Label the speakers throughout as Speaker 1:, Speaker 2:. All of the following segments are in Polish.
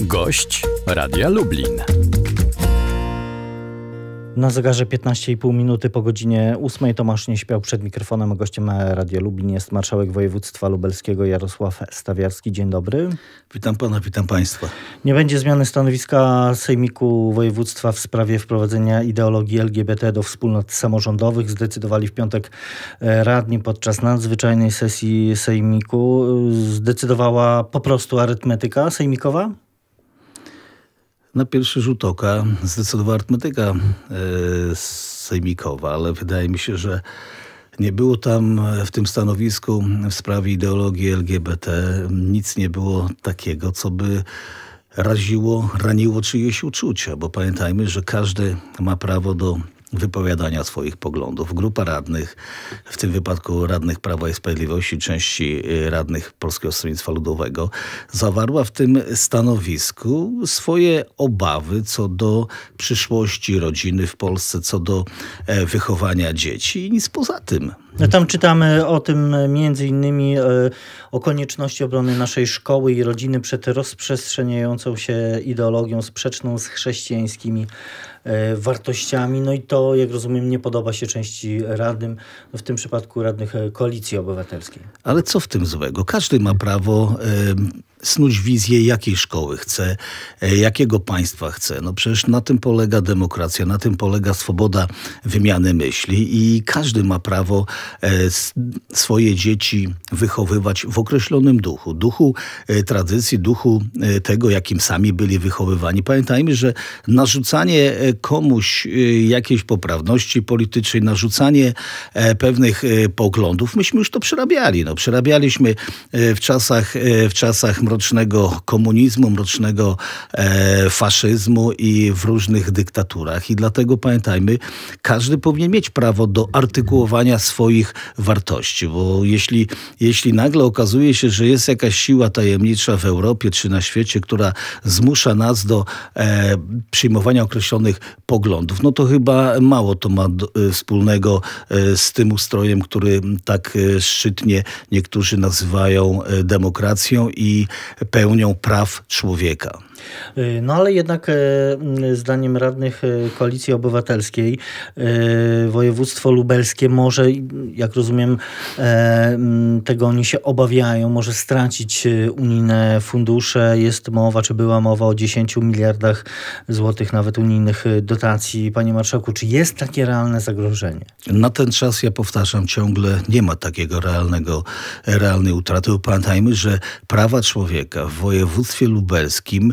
Speaker 1: Gość Radia Lublin. Na zegarze 15,5 minuty po godzinie 8 Tomasz nie śpiał przed mikrofonem. Gościem Radia Lublin jest marszałek województwa lubelskiego Jarosław Stawiarski. Dzień dobry. Witam pana, witam państwa. Nie będzie zmiany stanowiska Sejmiku Województwa w sprawie wprowadzenia ideologii LGBT do wspólnot samorządowych. Zdecydowali w piątek e, radni podczas nadzwyczajnej sesji Sejmiku. Zdecydowała po prostu arytmetyka sejmikowa?
Speaker 2: na pierwszy rzut oka zdecydowała arytmetyka e, sejmikowa, ale wydaje mi się, że nie było tam e, w tym stanowisku w sprawie ideologii LGBT nic nie było takiego, co by raziło, raniło czyjeś uczucia, bo pamiętajmy, że każdy ma prawo do wypowiadania swoich poglądów. Grupa radnych, w tym wypadku radnych Prawa i Sprawiedliwości, części y, radnych Polskiego Stronnictwa Ludowego, zawarła w tym stanowisku swoje obawy co do przyszłości rodziny w Polsce, co do e, wychowania dzieci i nic poza tym. No tam czytamy o tym
Speaker 1: między innymi e, o konieczności obrony naszej szkoły i rodziny przed rozprzestrzeniającą się ideologią sprzeczną z chrześcijańskimi E, wartościami. No i to, jak rozumiem, nie podoba się części radnym, w tym przypadku radnych e, koalicji obywatelskiej.
Speaker 2: Ale co w tym złego? Każdy ma prawo snuć wizję, jakiej szkoły chce, e, jakiego państwa chce. No przecież na tym polega demokracja, na tym polega swoboda wymiany myśli i każdy ma prawo e, swoje dzieci wychowywać w określonym duchu. Duchu e, tradycji, duchu tego, jakim sami byli wychowywani. Pamiętajmy, że narzucanie komuś jakiejś poprawności politycznej, narzucanie pewnych poglądów, myśmy już to przerabiali. No, przerabialiśmy w czasach, w czasach mrocznego komunizmu, mrocznego e, faszyzmu i w różnych dyktaturach. I dlatego pamiętajmy, każdy powinien mieć prawo do artykułowania swoich wartości, bo jeśli, jeśli nagle okazuje się, że jest jakaś siła tajemnicza w Europie czy na świecie, która zmusza nas do e, przyjmowania określonych poglądów, no to chyba mało to ma do, e, wspólnego e, z tym ustrojem, który tak e, szczytnie niektórzy nazywają e, demokracją i pełnią praw człowieka.
Speaker 1: Y, no ale jednak y, y, zdaniem radnych Koalicji Obywatelskiej województwo lubelskie może, jak rozumiem, tego oni się obawiają, może stracić unijne fundusze. Jest mowa, czy była mowa o 10 miliardach złotych nawet unijnych dotacji. Panie Marszałku, czy jest takie realne zagrożenie?
Speaker 2: Na ten czas, ja powtarzam ciągle, nie ma takiego realnego, realnej utraty. Pamiętajmy, że prawa człowieka w województwie lubelskim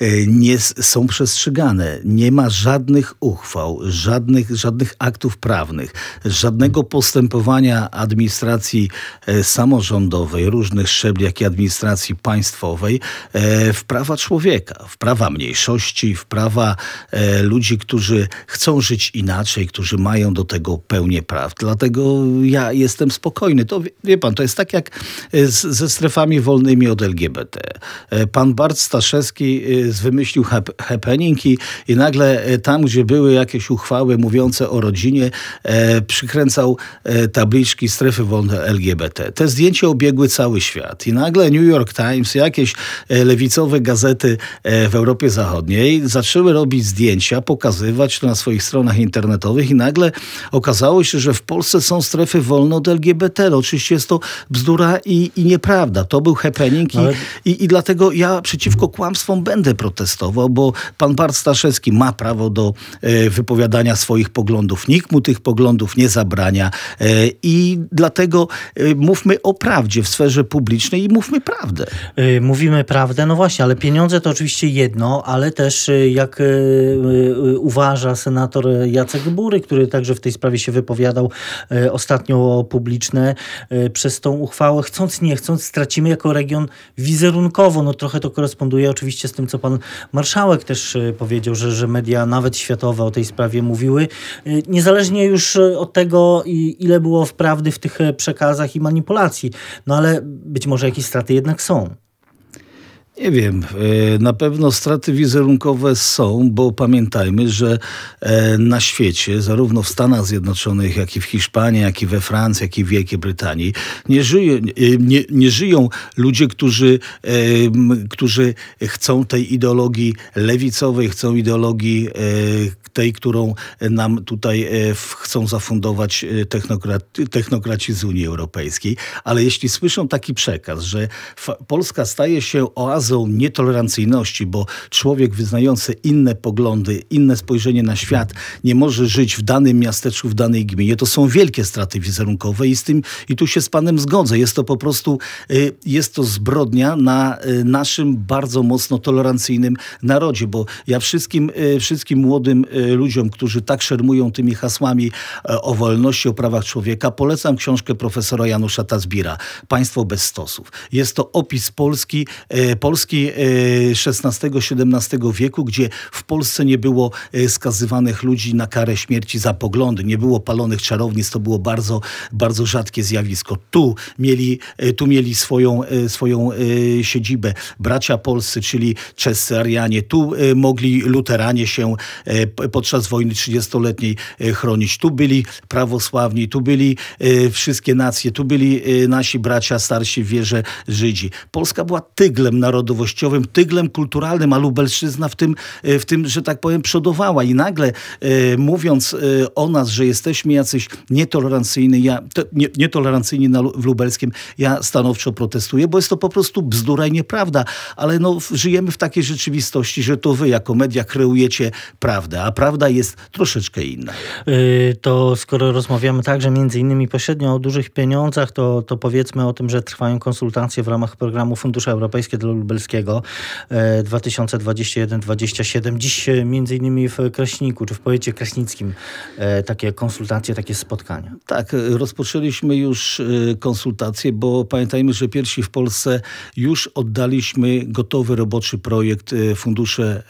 Speaker 2: E, nie są przestrzegane. Nie ma żadnych uchwał, żadnych, żadnych aktów prawnych, żadnego postępowania administracji e, samorządowej, różnych szczebli, jak i administracji państwowej e, w prawa człowieka, w prawa mniejszości, w prawa ludzi, którzy chcą żyć inaczej, którzy mają do tego pełnię praw. Dlatego ja jestem spokojny. To wie, pan, to jest tak jak z, ze strefami wolnymi od LGBT. Pan Bart Staszewski wymyślił happening i, i nagle e, tam, gdzie były jakieś uchwały mówiące o rodzinie, e, przykręcał e, tabliczki strefy wolne LGBT. Te zdjęcia obiegły cały świat i nagle New York Times, jakieś e, lewicowe gazety e, w Europie Zachodniej zaczęły robić zdjęcia, pokazywać to na swoich stronach internetowych i nagle okazało się, że w Polsce są strefy wolne od LGBT. No, oczywiście jest to bzdura i, i nieprawda. To był happening i, no, Ale... i, i dlatego ja przeciwko kłamstwom będę protestował, bo pan Bart Staszewski ma prawo do e, wypowiadania swoich poglądów. Nikt mu tych poglądów nie zabrania e, i dlatego e, mówmy o prawdzie w sferze publicznej i mówmy prawdę.
Speaker 1: Mówimy prawdę, no właśnie, ale pieniądze to oczywiście jedno, ale też jak uważa senator Jacek Bury, który także w tej sprawie się wypowiadał ostatnio publiczne, przez tą uchwałę chcąc nie chcąc stracimy jako region wizerunkowo, no trochę to koresponduje oczywiście z tym, co pan marszałek też e, powiedział, że, że media nawet światowe o tej sprawie mówiły. E, niezależnie już e, od tego, ile było wprawdy w tych przekazach i manipulacji. No ale być może jakieś straty jednak są.
Speaker 2: Nie wiem, e, na pewno straty wizerunkowe są, bo pamiętajmy, że e, na świecie, zarówno w Stanach Zjednoczonych, jak i w Hiszpanii, jak i we Francji, jak i w Wielkiej Brytanii, nie żyją, e, nie, nie żyją ludzie, którzy, którzy chcą tej ideologii lewicowej, chcą ideologii tej, którą nam tutaj chcą zafundować technokraci, technokraci z Unii Europejskiej. Ale jeśli słyszą taki przekaz, że Polska staje się oazą, oazą nietolerancyjności, bo człowiek wyznający inne poglądy, inne spojrzenie na świat nie może żyć w danym miasteczku, w danej gminie. To są wielkie straty wizerunkowe i z tym i tu się z panem zgodzę. Jest to po prostu y, jest to zbrodnia na y, naszym bardzo mocno tolerancyjnym narodzie, bo ja wszystkim, y, wszystkim młodym ludziom, którzy tak szermują tymi hasłami o wolności, o prawach człowieka, polecam książkę profesora Janusza Tazbira, Państwo bez stosów. Jest to opis Polski, Polski Polski XVI-XVII e, wieku, gdzie w Polsce nie było e, skazywanych ludzi na karę śmierci za poglądy, nie było palonych czarownic, to było bardzo, bardzo rzadkie zjawisko. Tu mieli, e, tu mieli swoją, swoją siedzibę bracia polscy, czyli czescy Arianie. Tu mogli luteranie się podczas wojny 30-letniej chronić. Tu byli prawosławni, tu byli wszystkie nacje, tu byli nasi bracia starsi w wierze Żydzi. Polska była tyglem narodowym narodowościowym, tyglem kulturalnym, a Lubelszczyzna w tym, e, w tym że tak powiem, przodowała. I nagle e, mówiąc e, o nas, że jesteśmy jacyś nietolerancyjni, ja, te, nie, nietolerancyjni na, w Lubelskim, ja stanowczo protestuję, bo jest to po prostu bzdura i nieprawda. Ale no, żyjemy w takiej rzeczywistości, że to wy jako media kreujecie prawdę, a prawda jest troszeczkę inna.
Speaker 1: Yy, to skoro rozmawiamy także między innymi pośrednio o dużych pieniądzach, to, to powiedzmy o tym, że trwają konsultacje w ramach programu Fundusze Europejskie dla Lubelskiego Lubelskiego 2021-27. E, Dziś e, między innymi w Kraśniku czy w powiecie kraśnickim e, takie konsultacje, takie spotkania.
Speaker 2: Tak, rozpoczęliśmy już konsultacje, bo pamiętajmy, że pierwsi w Polsce już oddaliśmy gotowy roboczy projekt Fundusze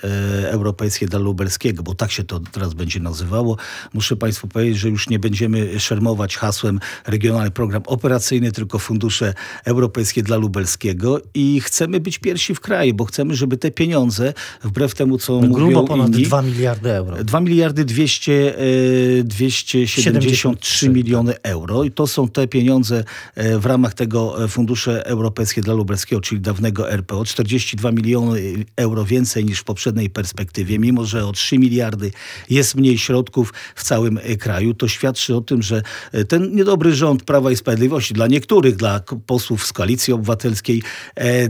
Speaker 2: Europejskie dla Lubelskiego, bo tak się to teraz będzie nazywało. Muszę Państwu powiedzieć, że już nie będziemy szermować hasłem Regionalny Program Operacyjny, tylko Fundusze Europejskie dla Lubelskiego i chcemy być pierwsi pierwsi w kraju, bo chcemy, żeby te pieniądze, wbrew temu, co no, mówią ponad inni, 2 miliardy euro. 2 miliardy 200, 273 e, miliony euro i to są te pieniądze e, w ramach tego e, Fundusze Europejskie dla Lubelskiego, czyli dawnego RPO. 42 miliony euro więcej niż w poprzedniej perspektywie, mimo że o 3 miliardy jest mniej środków w całym kraju. To świadczy o tym, że ten niedobry rząd Prawa i Sprawiedliwości dla niektórych, dla posłów z Koalicji Obywatelskiej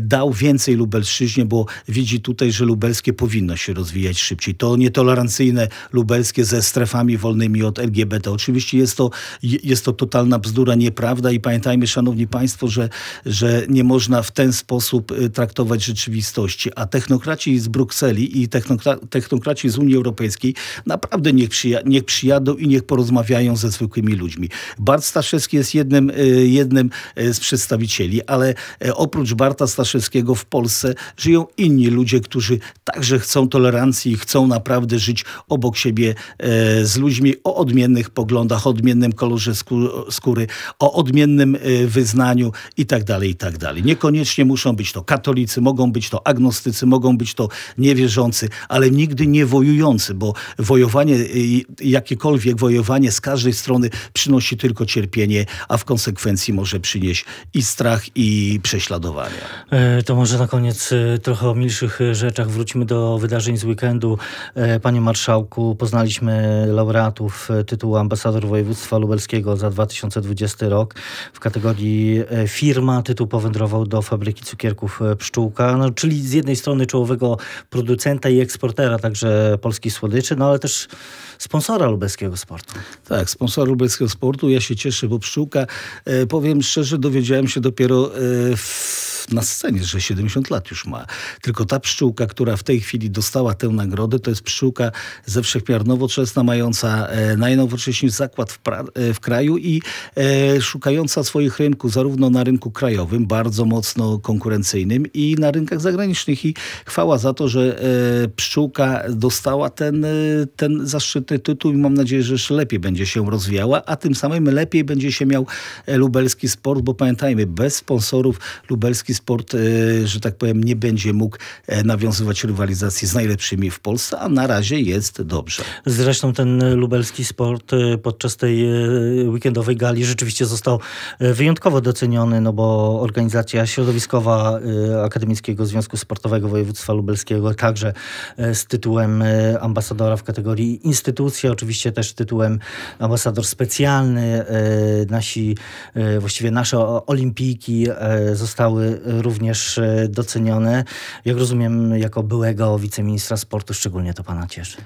Speaker 2: dał więcej tej Lubelszczyźnie, bo widzi tutaj, że lubelskie powinno się rozwijać szybciej. To nietolerancyjne lubelskie ze strefami wolnymi od LGBT. Oczywiście jest to, jest to totalna bzdura, nieprawda i pamiętajmy, szanowni państwo, że, że nie można w ten sposób y, traktować rzeczywistości. A technokraci z Brukseli i technokra technokraci z Unii Europejskiej naprawdę niech, przyja niech przyjadą i niech porozmawiają ze zwykłymi ludźmi. Bart Staszewski jest jednym, y, jednym y, z przedstawicieli, ale oprócz Barta Staszewskiego w Polsce Polsce żyją inni ludzie, którzy także chcą tolerancji i chcą naprawdę żyć obok siebie e, z ludźmi o odmiennych poglądach, o odmiennym kolorze skóry, o odmiennym e, wyznaniu itd., tak itd. Tak Niekoniecznie muszą być to katolicy, mogą być to agnostycy, mogą być to niewierzący, ale nigdy nie wojujący, bo wojowanie, e, jakiekolwiek wojowanie z każdej strony przynosi tylko cierpienie, a w konsekwencji może przynieść i strach, i prześladowania.
Speaker 1: To może na koniec e, trochę o milszych e, rzeczach. Wróćmy do wydarzeń z weekendu. E, panie Marszałku, poznaliśmy laureatów tytułu Ambasador Województwa Lubelskiego za 2020 rok. W kategorii firma tytuł powędrował do fabryki cukierków Pszczółka, no, czyli z jednej strony czołowego
Speaker 2: producenta i eksportera także polskich słodyczy, no ale też sponsora lubelskiego sportu. Tak, sponsora lubelskiego sportu. Ja się cieszę, bo Pszczółka, powiem szczerze, dowiedziałem się dopiero w na scenie, że 70 lat już ma. Tylko ta pszczółka, która w tej chwili dostała tę nagrodę, to jest pszczółka ze wszechmiar nowoczesna, mająca e, najnowocześniejszy zakład w, e, w kraju i e, szukająca swoich rynków zarówno na rynku krajowym, bardzo mocno konkurencyjnym i na rynkach zagranicznych. I chwała za to, że e, pszczółka dostała ten, e, ten zaszczytny tytuł i mam nadzieję, że jeszcze lepiej będzie się rozwijała, a tym samym lepiej będzie się miał lubelski sport, bo pamiętajmy, bez sponsorów lubelski sport, e, że tak powiem, nie będzie mógł e, nawiązywać rywalizacji z najlepszymi w Polsce, a na razie jest dobrze. Zresztą ten lubelski
Speaker 1: sport e, podczas tej weekendowej gali rzeczywiście został wyjątkowo doceniony, no bo organizacja środowiskowa Akademickiego Związku Sportowego Województwa Lubelskiego także z tytułem ambasadora w kategorii instytucja, oczywiście też tytułem ambasador specjalny. Nasi, właściwie nasze olimpijki zostały również e, docenione, Jak rozumiem, jako
Speaker 2: byłego wiceministra sportu szczególnie to pana cieszy.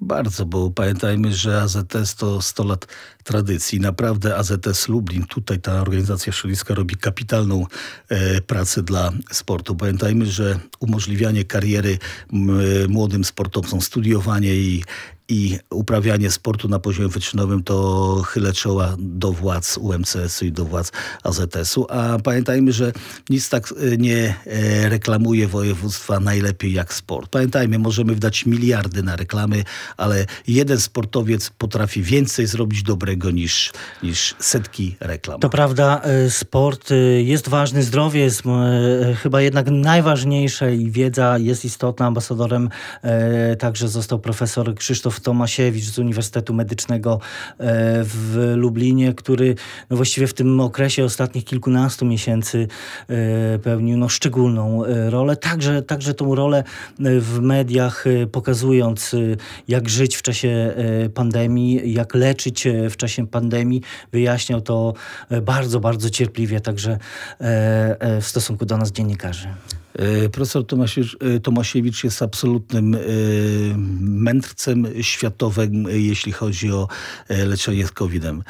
Speaker 2: Bardzo, bo pamiętajmy, że AZS to 100 lat tradycji. Naprawdę AZS Lublin, tutaj ta organizacja szoliska robi kapitalną e, pracę dla sportu. Pamiętajmy, że umożliwianie kariery m, e, młodym sportowcom, studiowanie i, i uprawianie sportu na poziomie wyczynowym to chylę czoła do władz UMCS-u i do władz AZS-u. A pamiętajmy, że nic tak e, nie e, reklamuje województwa najlepiej jak sport. Pamiętajmy, możemy wdać miliardy na reklamy, ale jeden sportowiec potrafi więcej zrobić dobrego niż, niż setki reklam. To
Speaker 1: prawda, e, sport jest ważny, zdrowie jest chyba jednak najważniejsze i wiedza jest istotna. Ambasadorem także został profesor Krzysztof profesor Tomasiewicz z Uniwersytetu Medycznego e, w Lublinie, który no właściwie w tym okresie ostatnich kilkunastu miesięcy e, pełnił no szczególną e, rolę. Także, także tą rolę w mediach pokazując jak żyć w czasie pandemii, jak leczyć w czasie pandemii. Wyjaśniał to bardzo, bardzo cierpliwie także
Speaker 2: w stosunku do nas dziennikarzy. E, profesor Tomasiewicz, e, Tomasiewicz jest absolutnym e, mędrcem światowym, jeśli chodzi o leczenie COVID-em,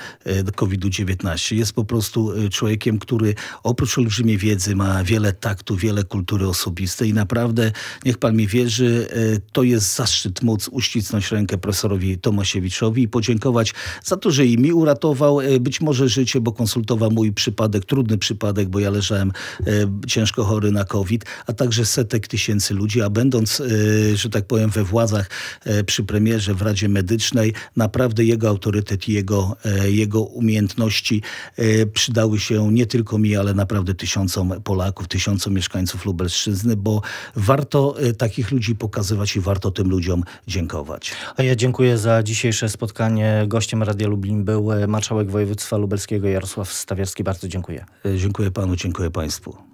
Speaker 2: COVID-19. Jest po prostu człowiekiem, który oprócz olbrzymiej wiedzy ma wiele taktu, wiele kultury osobistej i naprawdę, niech pan mi wierzy, to jest zaszczyt móc uścisnąć rękę profesorowi Tomasiewiczowi i podziękować za to, że i mi uratował być może życie, bo konsultował mój przypadek, trudny przypadek, bo ja leżałem ciężko chory na COVID, a także setek tysięcy ludzi, a będąc, e, że tak powiem, we władzach e, przy premierze w Radzie Medycznej, naprawdę jego autorytet i jego, e, jego umiejętności przydały się nie tylko mi, ale naprawdę tysiącom Polaków, tysiącom mieszkańców Lubelszczyzny, bo warto takich ludzi pokazywać i warto tym ludziom dziękować. A ja dziękuję za dzisiejsze spotkanie.
Speaker 1: Gościem Radia Lublin był marszałek województwa lubelskiego Jarosław Stawiarski. Bardzo dziękuję. Dziękuję panu, dziękuję państwu.